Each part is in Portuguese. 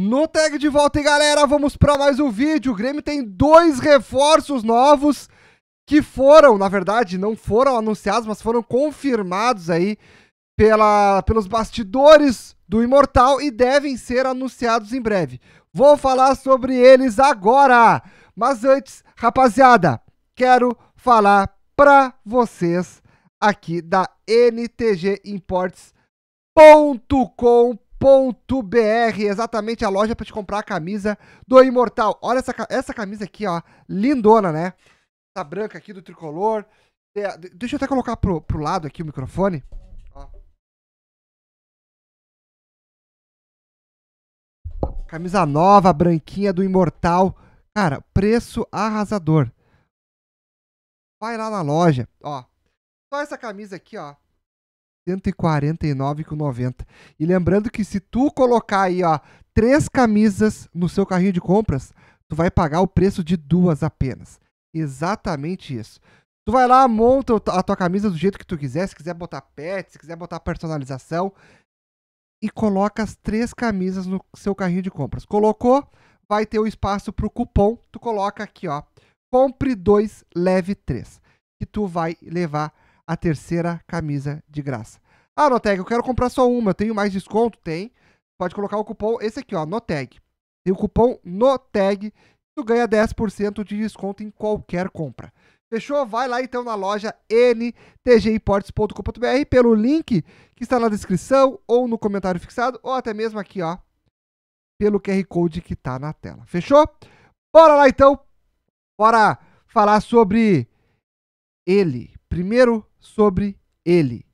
No tag de volta, e galera, vamos para mais um vídeo. O Grêmio tem dois reforços novos que foram, na verdade, não foram anunciados, mas foram confirmados aí pela, pelos bastidores do Imortal e devem ser anunciados em breve. Vou falar sobre eles agora. Mas antes, rapaziada, quero falar para vocês aqui da NTGImports.com br exatamente a loja para te comprar a camisa do Imortal. Olha essa, essa camisa aqui, ó, lindona, né? Essa tá branca aqui do tricolor. É, deixa eu até colocar pro, pro lado aqui o microfone. Ó. Camisa nova, branquinha do Imortal. Cara, preço arrasador. Vai lá na loja, ó. Só essa camisa aqui, ó. 149,90. E lembrando que se tu colocar aí, ó, três camisas no seu carrinho de compras, tu vai pagar o preço de duas apenas. Exatamente isso. Tu vai lá, monta a tua camisa do jeito que tu quiser, se quiser botar pet, se quiser botar personalização, e coloca as três camisas no seu carrinho de compras. Colocou, vai ter o um espaço para o cupom, tu coloca aqui, ó, compre dois, leve três, que tu vai levar a terceira camisa de graça. Ah, Noteg, eu quero comprar só uma. Eu tenho mais desconto? Tem. Pode colocar o cupom, esse aqui, ó, Noteg. Tem o cupom NOTEG. Tu ganha 10% de desconto em qualquer compra. Fechou? Vai lá então na loja ntgimportes.com.br pelo link que está na descrição ou no comentário fixado ou até mesmo aqui, ó, pelo QR Code que está na tela. Fechou? Bora lá então. Bora falar sobre ele primeiro sobre ele.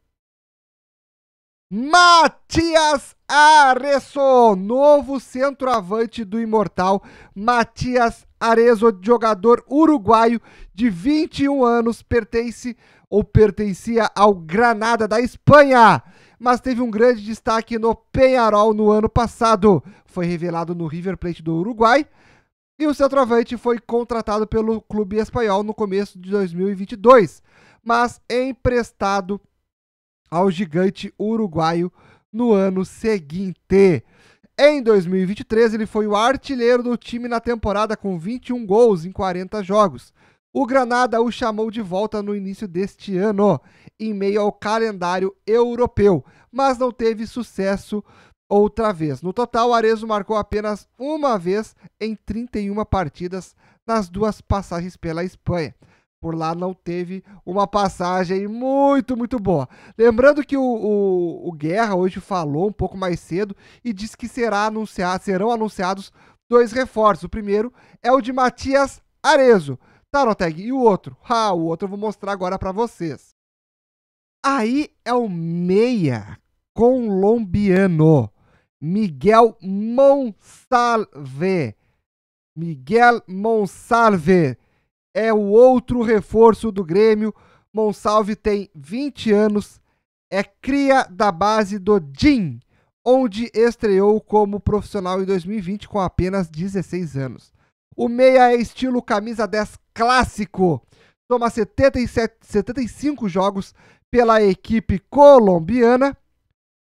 Matias Arezzo, novo centroavante do Imortal. Matias Arezzo, jogador uruguaio de 21 anos, pertence ou pertencia ao Granada da Espanha, mas teve um grande destaque no Penharol no ano passado. Foi revelado no River Plate do Uruguai e o centroavante foi contratado pelo clube espanhol no começo de 2022 mas emprestado ao gigante uruguaio no ano seguinte. Em 2023, ele foi o artilheiro do time na temporada com 21 gols em 40 jogos. O Granada o chamou de volta no início deste ano, em meio ao calendário europeu, mas não teve sucesso outra vez. No total, Arezo marcou apenas uma vez em 31 partidas nas duas passagens pela Espanha por lá não teve uma passagem muito, muito boa. Lembrando que o, o, o, Guerra hoje falou um pouco mais cedo e disse que será anunciado, serão anunciados dois reforços. O primeiro é o de Matias Arezo. Tá, E o outro? Ah, o outro eu vou mostrar agora para vocês. Aí é o meia colombiano Miguel Monsalve. Miguel Monsalve é o outro reforço do Grêmio. Monsalve tem 20 anos, é cria da base do DIN, onde estreou como profissional em 2020 com apenas 16 anos. O meia é estilo camisa 10 clássico. Toma 77, 75 jogos pela equipe colombiana,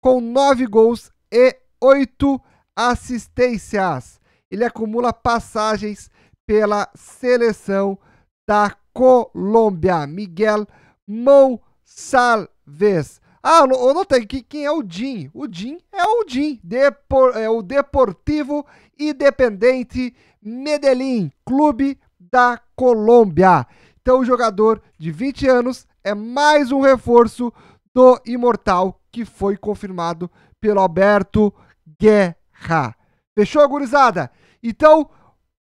com 9 gols e 8 assistências. Ele acumula passagens pela seleção da Colômbia, Miguel Monsalves. Ah, eu notei que quem é o DIN. O DIN é o DIN, Depor, é o Deportivo Independente Medellín, Clube da Colômbia. Então, o jogador de 20 anos é mais um reforço do Imortal que foi confirmado pelo Alberto Guerra. Fechou, gurizada? Então,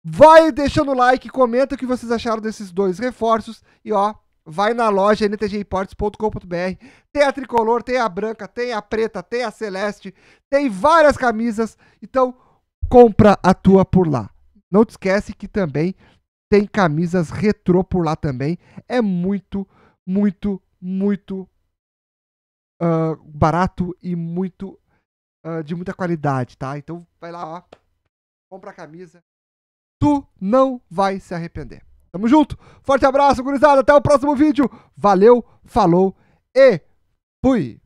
Vai deixando o like, comenta o que vocês acharam desses dois reforços e ó, vai na loja ntgimports.com.br. Tem a tricolor, tem a branca, tem a preta, tem a celeste, tem várias camisas. Então, compra a tua por lá. Não te esquece que também tem camisas retrô por lá também. É muito, muito, muito uh, barato e muito uh, de muita qualidade, tá? Então vai lá, ó, compra a camisa tu não vai se arrepender. Tamo junto, forte abraço, gurizada, até o próximo vídeo. Valeu, falou e fui!